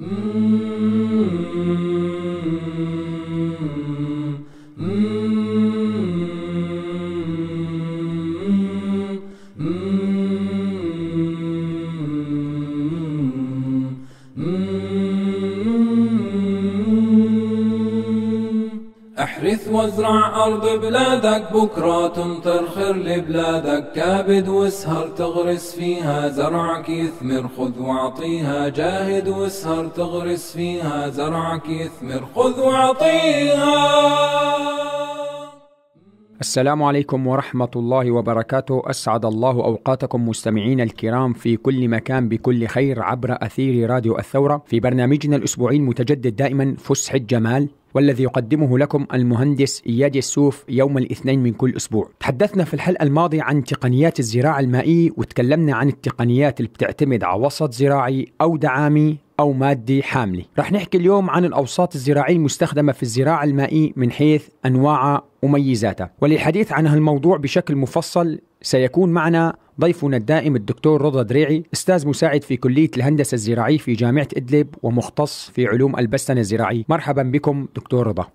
Mm. أرض بلادك بكرة تمطر خير لبلادك كابد واسهر تغرس فيها زرعك يثمر خذ واعطيها جاهد واسهر تغرس فيها زرعك يثمر خذ واعطيها السلام عليكم ورحمة الله وبركاته، أسعد الله أوقاتكم مستمعين الكرام في كل مكان بكل خير عبر أثير راديو الثورة في برنامجنا الأسبوعي المتجدد دائما فسح الجمال والذي يقدمه لكم المهندس إياد السوف يوم الاثنين من كل أسبوع تحدثنا في الحلقة الماضية عن تقنيات الزراعة المائية وتكلمنا عن التقنيات اللي بتعتمد على وسط زراعي أو دعامي أو مادي حاملي رح نحكي اليوم عن الأوساط الزراعية المستخدمة في الزراعة المائية من حيث أنواعها وميزاتها وللحديث عن هالموضوع بشكل مفصل سيكون معنا ضيفنا الدائم الدكتور رضا دريعي استاذ مساعد في كليه الهندسه الزراعيه في جامعه ادلب ومختص في علوم البستنه الزراعيه مرحبا بكم دكتور رضا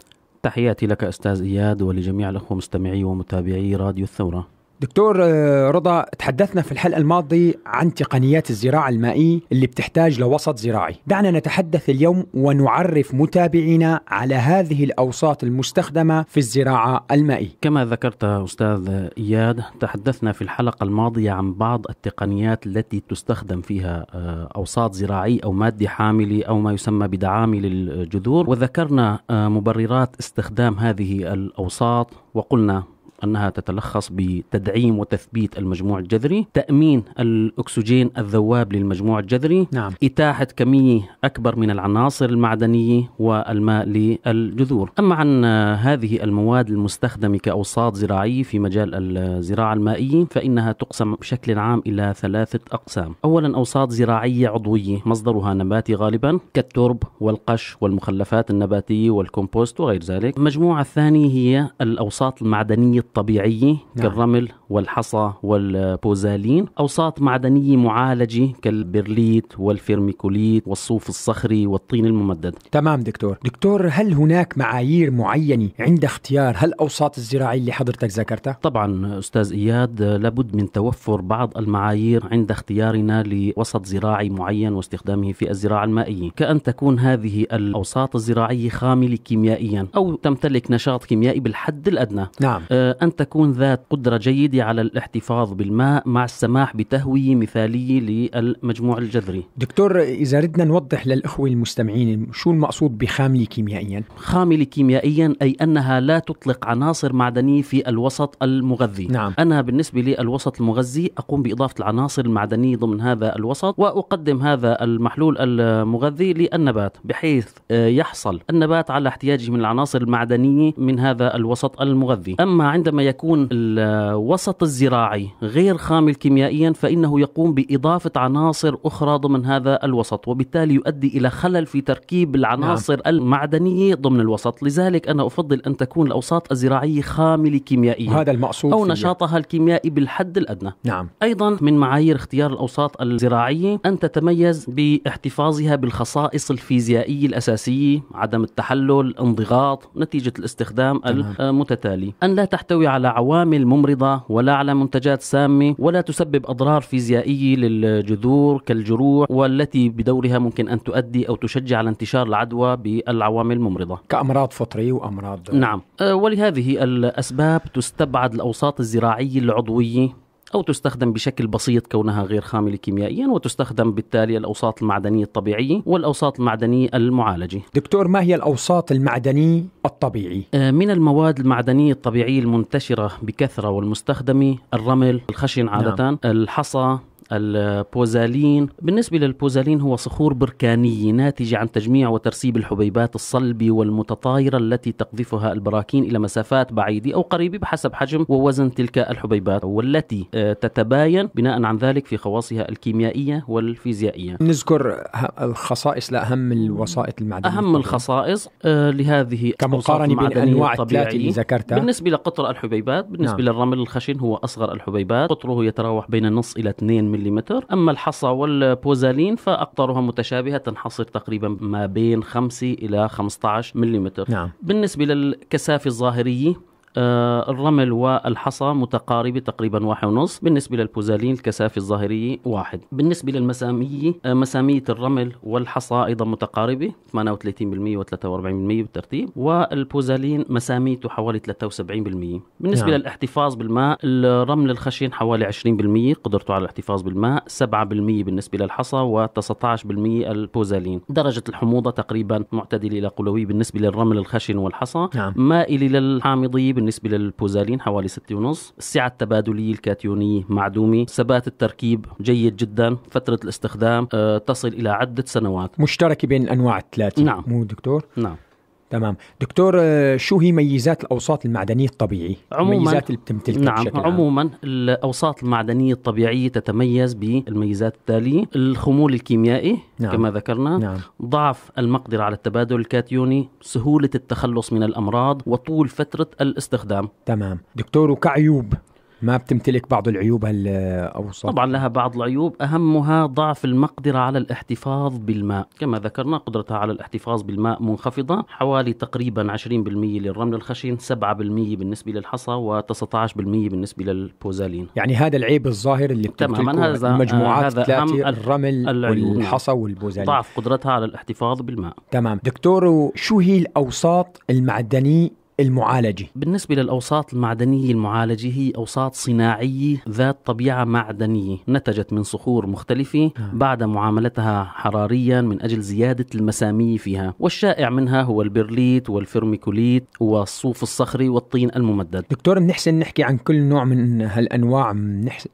تحياتي لك استاذ اياد ولجميع الاخوه مستمعي ومتابعي راديو الثوره دكتور آه، رضا تحدثنا في الحلقة الماضية عن تقنيات الزراعة المائية اللي بتحتاج لوسط زراعي دعنا نتحدث اليوم ونعرف متابعينا على هذه الأوساط المستخدمة في الزراعة المائية كما ذكرت أستاذ إياد تحدثنا في الحلقة الماضية عن بعض التقنيات التي تستخدم فيها آه، أوساط زراعية أو مادة حاملة أو ما يسمى بدعامل الجذور وذكرنا آه، مبررات استخدام هذه الأوساط وقلنا أنها تتلخص بتدعيم وتثبيت المجموع الجذري تأمين الأكسجين الذواب للمجموع الجذري نعم. إتاحة كمية أكبر من العناصر المعدنية والماء للجذور أما عن هذه المواد المستخدمة كأوساط زراعية في مجال الزراعة المائية فإنها تقسم بشكل عام إلى ثلاثة أقسام أولا أوساط زراعية عضوية مصدرها نباتي غالبا كالترب والقش والمخلفات النباتية والكمبوست وغير ذلك المجموعة الثانية هي الأوساط المعدنية طبيعية نعم. كالرمل والحصى والبوزالين أوساط معدنية معالجة كالبرليت والفيرميكوليت والصوف الصخري والطين الممدد تمام دكتور دكتور هل هناك معايير معينة عند اختيار هالأوساط الزراعية اللي حضرتك ذكرتها؟ طبعا أستاذ إياد لابد من توفر بعض المعايير عند اختيارنا لوسط زراعي معين واستخدامه في الزراعة المائية كأن تكون هذه الأوساط الزراعية خاملة كيميائيا أو تمتلك نشاط كيميائي بالحد الأدنى نعم آه، أن تكون ذات قدرة جيدة على الاحتفاظ بالماء مع السماح بتهوية مثالية للمجموع الجذري دكتور إذا ردنا نوضح للإخوة المستمعين شو المقصود بخاملة كيميائيا؟ خاملة كيميائيا أي أنها لا تطلق عناصر معدنية في الوسط المغذي نعم. أنا بالنسبة لي الوسط المغذي أقوم بإضافة العناصر المعدنية ضمن هذا الوسط وأقدم هذا المحلول المغذي للنبات بحيث آه، يحصل النبات على احتياجه من العناصر المعدنية من هذا الوسط المغذي أما عند عندما يكون الوسط الزراعي غير خامل كيميائيا فإنه يقوم بإضافة عناصر أخرى ضمن هذا الوسط وبالتالي يؤدي إلى خلل في تركيب العناصر نعم. المعدنية ضمن الوسط لذلك أنا أفضل أن تكون الأوساط الزراعية خاملة كيميائيا هذا المقصود أو نشاطها الكيميائي بالحد الأدنى نعم أيضا من معايير اختيار الأوساط الزراعية أن تتميز باحتفاظها بالخصائص الفيزيائية الأساسية عدم التحلل انضغاط نتيجة الاستخدام نعم. المتتالي أن لا تحت تحتوي على عوامل ممرضة ولا على منتجات سامة ولا تسبب أضرار فيزيائية للجذور كالجروح والتي بدورها ممكن أن تؤدي أو تشجع على انتشار العدوى بالعوامل الممرضة كأمراض فطرية وأمراض نعم أه، ولهذه الأسباب تستبعد الأوساط الزراعية العضوية أو تستخدم بشكل بسيط كونها غير خاملة كيميائيا وتستخدم بالتالي الأوساط المعدنية الطبيعية والأوساط المعدنية المعالجة دكتور ما هي الأوساط المعدنية الطبيعية؟ آه، من المواد المعدنية الطبيعية المنتشرة بكثرة والمستخدمة الرمل الخشن عادة نعم. الحصى البوزالين بالنسبة للبوزالين هو صخور بركانية ناتجة عن تجميع وترسيب الحبيبات الصلبة والمتطايرة التي تقذفها البراكين إلى مسافات بعيدة أو قريبة بحسب حجم ووزن تلك الحبيبات والتي آه، تتباين بناء عن ذلك في خواصها الكيميائية والفيزيائية نذكر الخصائص لأهم الوسائط المعدنية أهم الخصائص آه، لهذه كمقارنة بين الأنواع الثلاثة اللي ذكرتها بالنسبة لقطر الحبيبات بالنسبة نعم. للرمل الخشن هو أصغر الحبيبات قطره يتراوح بين نص إلى 2 ملي ملم أما الحصى والبوزالين فأقطارها متشابهة تنحصر تقريبا ما بين 5 إلى 15 ملم نعم. بالنسبة للكثافة الظاهرية آه، الرمل والحصى متقاربة تقريبا واحد ونص بالنسبة للبوزالين الكثافة الظاهرية واحد بالنسبة للمسامية آه، مسامية الرمل والحصى أيضا متقاربة 38% و43% بالترتيب والبوزالين مساميته حوالي 73% بالنسبة نعم. للاحتفاظ بالماء الرمل الخشن حوالي 20% قدرته على الاحتفاظ بالماء 7% بالنسبة للحصى و19% البوزالين درجة الحموضة تقريبا معتدلة إلى قلوي بالنسبة للرمل الخشن والحصى نعم. مائلة للحامضية بالنسبة للبوزالين حوالي 6 ونص السعة التبادلية الكاتيونية معدومة ثبات التركيب جيد جدا فترة الاستخدام آه، تصل إلى عدة سنوات مشتركة بين الأنواع الثلاثة نعم مو دكتور؟ نعم تمام دكتور آه، شو هي ميزات الاوساط المعدنيه الطبيعيه عموما الميزات اللي بتمتلكها نعم بشكل عموما عام. الاوساط المعدنيه الطبيعيه تتميز بالميزات التاليه الخمول الكيميائي نعم. كما ذكرنا نعم. ضعف المقدره على التبادل الكاتيوني سهوله التخلص من الامراض وطول فتره الاستخدام تمام دكتور وكعيوب ما بتمتلك بعض العيوب هالأوصاف طبعا لها بعض العيوب أهمها ضعف المقدرة على الاحتفاظ بالماء كما ذكرنا قدرتها على الاحتفاظ بالماء منخفضة حوالي تقريبا 20% للرمل الخشن 7% بالنسبة للحصى و19% بالنسبة للبوزالين يعني هذا العيب الظاهر اللي تماما هذا المجموعات هذا أهم الرمل والحصى والبوزالين ضعف قدرتها على الاحتفاظ بالماء تمام دكتور شو هي الأوساط المعدنية المعالجي بالنسبة للأوساط المعدنية المعالجة هي أوساط صناعية ذات طبيعة معدنية نتجت من صخور مختلفة نعم. بعد معاملتها حراريا من أجل زيادة المسامية فيها والشائع منها هو البرليت والفيرميكوليت والصوف الصخري والطين الممدد دكتور بنحسن نحكي عن كل نوع من هالأنواع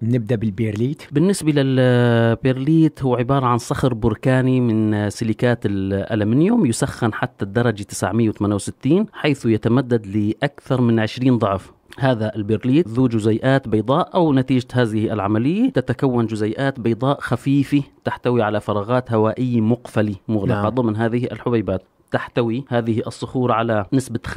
نبدأ بالبرليت بالنسبة للبرليت هو عبارة عن صخر بركاني من سيليكات الألمنيوم يسخن حتى الدرجة 968 حيث يتمدد يتعدد لأكثر من 20 ضعف هذا البرليت ذو جزيئات بيضاء أو نتيجة هذه العملية تتكون جزيئات بيضاء خفيفة تحتوي على فراغات هوائية مقفلة مغلقة نعم. ضمن هذه الحبيبات تحتوي هذه الصخور على نسبة 5%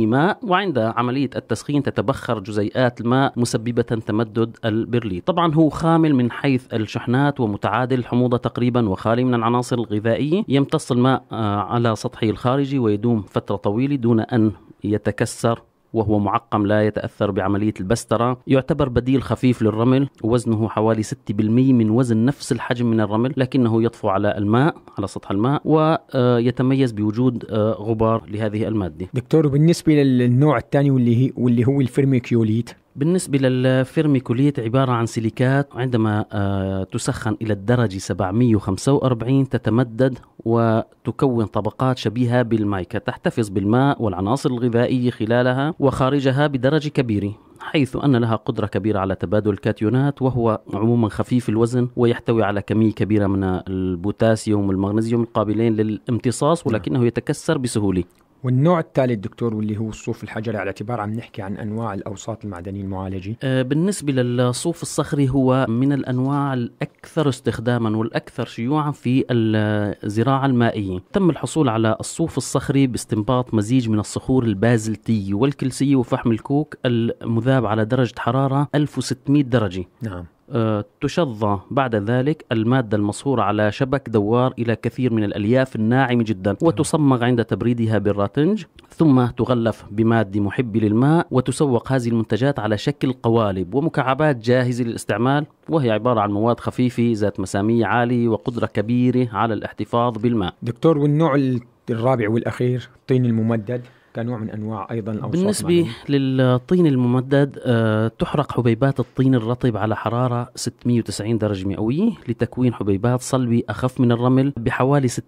ماء وعند عملية التسخين تتبخر جزيئات الماء مسببة تمدد البرلي طبعا هو خامل من حيث الشحنات ومتعادل الحموضة تقريبا وخالي من العناصر الغذائية يمتص الماء آه، على سطحه الخارجي ويدوم فترة طويلة دون أن يتكسر وهو معقم لا يتأثر بعملية البسترة يعتبر بديل خفيف للرمل وزنه حوالي 6% من وزن نفس الحجم من الرمل لكنه يطفو على الماء على سطح الماء ويتميز آه، بوجود آه، غبار لهذه المادة دكتور بالنسبة للنوع الثاني واللي واللي هو الفيرميكيوليت بالنسبة للفيرميكوليت عبارة عن سيليكات عندما آه، تسخن إلى الدرجة 745 تتمدد وتكون طبقات شبيهة بالمايكا تحتفظ بالماء والعناصر الغذائية خلالها وخارجها بدرجة كبيرة حيث أن لها قدرة كبيرة على تبادل الكاتيونات وهو عموما خفيف الوزن ويحتوي على كمية كبيرة من البوتاسيوم والمغنيسيوم القابلين للامتصاص نعم. ولكنه يتكسر بسهولة والنوع الثالث دكتور واللي هو الصوف الحجري على اعتبار عم نحكي عن انواع الاوساط المعدنيه المعالجه أه، بالنسبه للصوف الصخري هو من الانواع الاكثر استخداما والاكثر شيوعا في الزراعه المائيه تم الحصول على الصوف الصخري باستنباط مزيج من الصخور البازلتيه والكلسيه وفحم الكوك المذاب على درجه حراره 1600 درجه نعم آه، تشظى بعد ذلك المادة المصهورة على شبك دوار إلى كثير من الألياف الناعمة جدا وتصمغ عند تبريدها بالراتنج ثم تغلف بمادة محبة للماء وتسوق هذه المنتجات على شكل قوالب ومكعبات جاهزة للاستعمال وهي عبارة عن مواد خفيفة ذات مسامية عالية وقدرة كبيرة على الاحتفاظ بالماء دكتور والنوع الرابع والأخير الطين الممدد كنوع من انواع ايضا او بالنسبه للطين الممدد آه، تحرق حبيبات الطين الرطب على حراره 690 درجه مئويه لتكوين حبيبات صلبه اخف من الرمل بحوالي 60%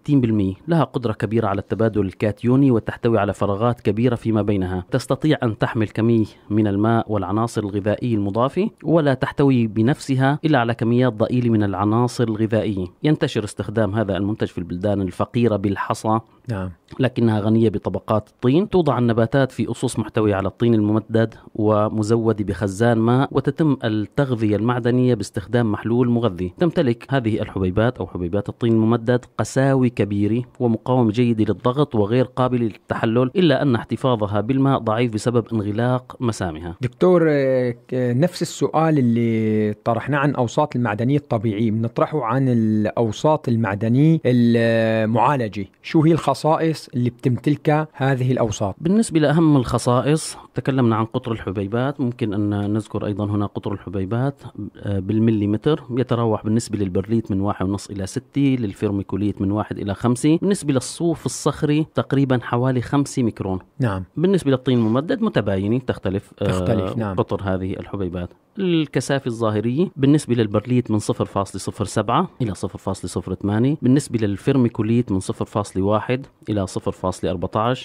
لها قدره كبيره على التبادل الكاتيوني وتحتوي على فراغات كبيره فيما بينها تستطيع ان تحمل كميه من الماء والعناصر الغذائيه المضافه ولا تحتوي بنفسها الا على كميات ضئيله من العناصر الغذائيه ينتشر استخدام هذا المنتج في البلدان الفقيره بالحصى نعم. لكنها غنية بطبقات الطين توضع النباتات في أصوص محتوية على الطين الممدد ومزود بخزان ماء وتتم التغذية المعدنية باستخدام محلول مغذي تمتلك هذه الحبيبات أو حبيبات الطين الممدد قساوي كبيرة ومقاومة جيدة للضغط وغير قابلة للتحلل إلا أن احتفاظها بالماء ضعيف بسبب انغلاق مسامها دكتور آه، نفس السؤال اللي طرحناه عن أوساط المعدنية الطبيعية بنطرحه عن الأوساط المعدنية المعالجة شو هي الخاصة الخصائص اللي بتمتلكها هذه الأوساط بالنسبة لأهم الخصائص تكلمنا عن قطر الحبيبات ممكن أن نذكر أيضا هنا قطر الحبيبات آه، بالمليمتر يتراوح بالنسبة للبرليت من 1.5 إلى 6 للفيرميكوليت من 1 إلى 5 بالنسبة للصوف الصخري تقريبا حوالي 5 ميكرون نعم بالنسبة للطين الممدد متباينة تختلف, تختلف آه نعم. قطر هذه الحبيبات الكثافة الظاهرية بالنسبة للبرليت من 0.07 إلى 0.08 بالنسبة للفيرميكوليت من 0.1 إلى 0.14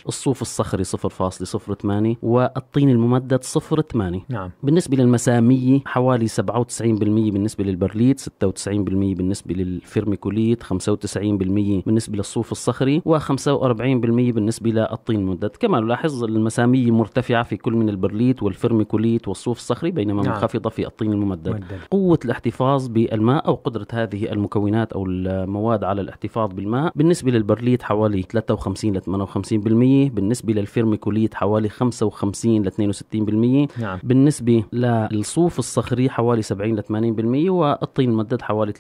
الصوف الصخري 0.08 والطين الممدد 0.8 نعم بالنسبة للمسامية حوالي 97% بالنسبة للبرليت 96% بالنسبة للفيرميكوليت 95% بالنسبة للصوف الصخري و45% بالنسبة للطين الممدد كما نلاحظ المسامية مرتفعة في كل من البرليت والفيرميكوليت والصوف الصخري بينما نعم. منخفضة في الطين الممدد مدد. قوة الاحتفاظ بالماء أو قدرة هذه المكونات أو المواد على الاحتفاظ بالماء بالنسبة للبرليت حوالي 53 ل 58% بالنسبة للفيرميكوليت حوالي 55 ل 62% نعم. بالنسبة للصوف الصخري حوالي 70 ل 80% والطين الممدد حوالي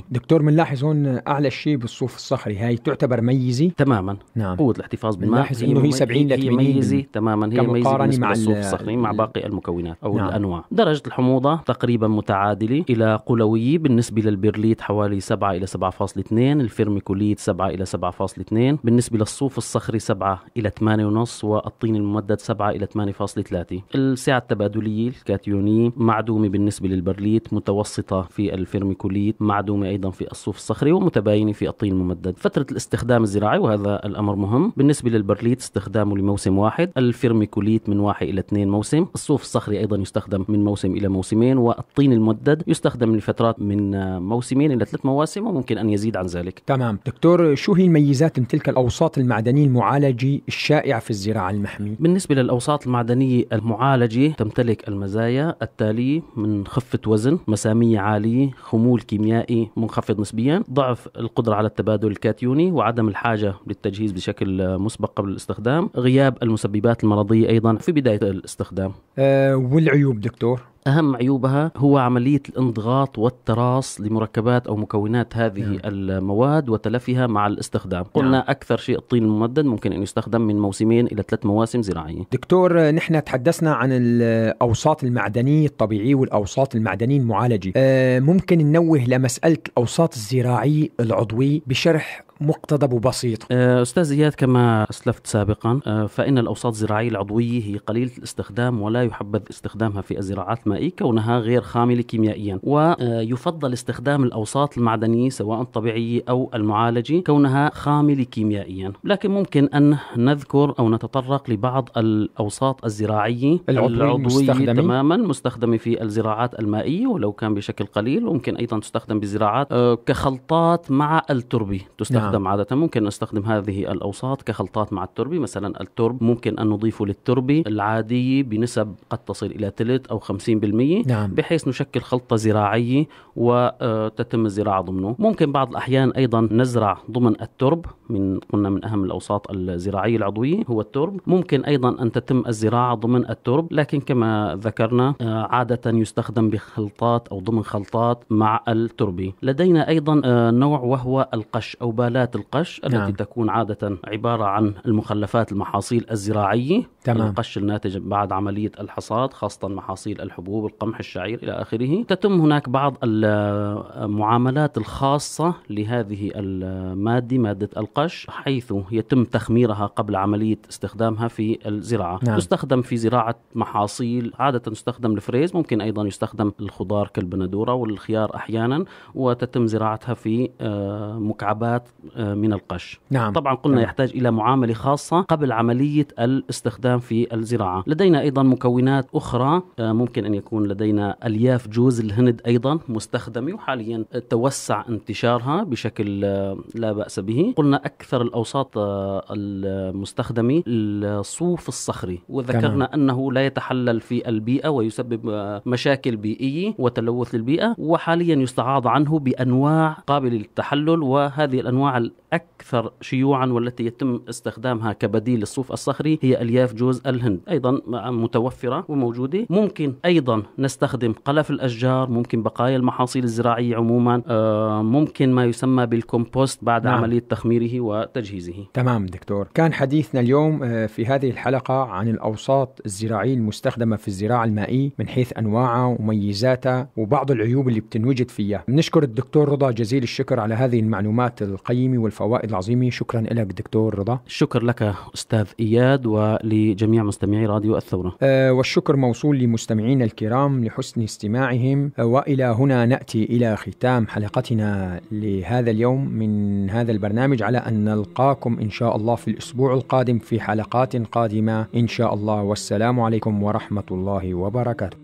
30% دكتور بنلاحظ هون أعلى شيء بالصوف الصخري هاي تعتبر ميزة تماما نعم. قوة الاحتفاظ بالماء بنلاحظ إنه هي 70 ل 80 ميزة تماما هي ميزة مع الصوف الصخري مع باقي المكونات أو نعم. الأنواع درجة درجة الحموضة تقريبا متعادلة إلى قلوية بالنسبة للبرليت حوالي 7 إلى 7.2 الفيرميكوليت 7 إلى 7.2 بالنسبة للصوف الصخري 7 إلى 8.5 والطين الممدد 7 إلى 8.3 السعة التبادلية الكاتيونية معدومة بالنسبة للبرليت متوسطة في الفيرميكوليت معدومة أيضا في الصوف الصخري ومتباينة في الطين الممدد فترة الاستخدام الزراعي وهذا الأمر مهم بالنسبة للبرليت استخدامه لموسم واحد الفيرميكوليت من واحد إلى اثنين موسم الصوف الصخري أيضا يستخدم من موسم يقسم إلى موسمين والطين المدد يستخدم لفترات من موسمين إلى ثلاث مواسم وممكن أن يزيد عن ذلك تمام دكتور شو هي الميزات من تلك الأوساط المعدنية المعالجة الشائعة في الزراعة المحمية؟ بالنسبة للأوساط المعدنية المعالجة تمتلك المزايا التالية من خفة وزن مسامية عالية خمول كيميائي منخفض نسبيا ضعف القدرة على التبادل الكاتيوني وعدم الحاجة للتجهيز بشكل مسبق قبل الاستخدام غياب المسببات المرضية أيضا في بداية الاستخدام أه والعيوب دكتور أهم عيوبها هو عملية الانضغاط والتراص لمركبات أو مكونات هذه نعم. المواد وتلفها مع الاستخدام نعم. قلنا أكثر شيء الطين الممدد ممكن أن يستخدم من موسمين إلى ثلاث مواسم زراعية دكتور نحن تحدثنا عن الأوساط المعدنية الطبيعية والأوساط المعدنية المعالجة آه، ممكن ننوه لمسألة الأوساط الزراعية العضوية بشرح مقتضب بسيط أه، أستاذ إياد كما أسلفت سابقا أه، فإن الأوساط الزراعية العضوية هي قليلة الاستخدام ولا يحبذ استخدامها في الزراعات المائية كونها غير خاملة كيميائيا ويفضل أه، استخدام الأوساط المعدنية سواء الطبيعية أو المعالجة كونها خاملة كيميائيا لكن ممكن أن نذكر أو نتطرق لبعض الأوساط الزراعية العضوية المستخدمة. تماما مستخدمة في الزراعات المائية ولو كان بشكل قليل وممكن أيضا تستخدم بزراعات كخلطات مع التربة تستخدم تستخدم نعم. عادة ممكن نستخدم هذه الأوساط كخلطات مع التربة مثلا الترب ممكن أن نضيفه للتربة العادية بنسب قد تصل إلى ثلث أو 50% نعم. بحيث نشكل خلطة زراعية وتتم الزراعة ضمنه ممكن بعض الأحيان أيضا نزرع ضمن الترب من قلنا من أهم الأوساط الزراعية العضوية هو الترب ممكن أيضا أن تتم الزراعة ضمن الترب لكن كما ذكرنا آه، عادة يستخدم بخلطات أو ضمن خلطات مع التربة لدينا أيضا آه، نوع وهو القش أو بال آلات القش التي نعم. تكون عادة عبارة عن المخلفات المحاصيل الزراعية تمام. القش الناتج بعد عملية الحصاد خاصة محاصيل الحبوب القمح الشعير إلى آخره تتم هناك بعض المعاملات الخاصة لهذه المادة مادة القش حيث يتم تخميرها قبل عملية استخدامها في الزراعة نعم. تستخدم في زراعة محاصيل عادة تستخدم الفريز ممكن أيضا يستخدم الخضار كالبندورة والخيار أحيانا وتتم زراعتها في آه، مكعبات آه، من القش نعم. طبعا قلنا نعم. يحتاج إلى معاملة خاصة قبل عملية الاستخدام في الزراعة لدينا أيضا مكونات أخرى آه، ممكن أن يكون لدينا ألياف جوز الهند أيضا مستخدمة وحاليا توسع انتشارها بشكل آه، لا بأس به قلنا أكثر الأوساط المستخدمة الصوف الصخري وذكرنا تمام. أنه لا يتحلل في البيئة ويسبب مشاكل بيئية وتلوث للبيئة وحاليا يستعاض عنه بأنواع قابلة للتحلل وهذه الأنواع الأكثر شيوعا والتي يتم استخدامها كبديل للصوف الصخري هي ألياف جوز الهند أيضا متوفرة وموجودة ممكن أيضا نستخدم قلف الأشجار ممكن بقايا المحاصيل الزراعية عموما آه، ممكن ما يسمى بالكومبوست بعد نعم. عملية تخميره وتجهيزه تمام دكتور كان حديثنا اليوم آه، في هذه الحلقة عن الأوساط الزراعية المستخدمة في الزراعة المائية من حيث أنواعها وميزاتها وبعض العيوب اللي بتنوجد فيها بنشكر الدكتور رضا جزيل الشكر على هذه المعلومات القيمة التعليمي والفوائد العظيمة شكرا لك دكتور رضا شكر لك أستاذ إياد ولجميع مستمعي راديو الثورة أه والشكر موصول لمستمعينا الكرام لحسن استماعهم آه، وإلى هنا نأتي إلى ختام حلقتنا لهذا اليوم من هذا البرنامج على أن نلقاكم إن شاء الله في الأسبوع القادم في حلقات قادمة إن شاء الله والسلام عليكم ورحمة الله وبركاته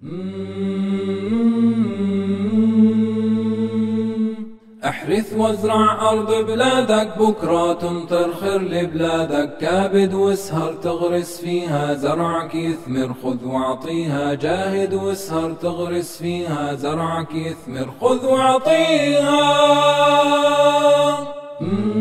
Mm-hmm. احرث وازرع أرض بلادك بكرة تمطر خير لبلادك كابد واسهر تغرس فيها زرعك يثمر خذ واعطيها جاهد واسهر تغرس فيها زرعك يثمر خذ واعطيها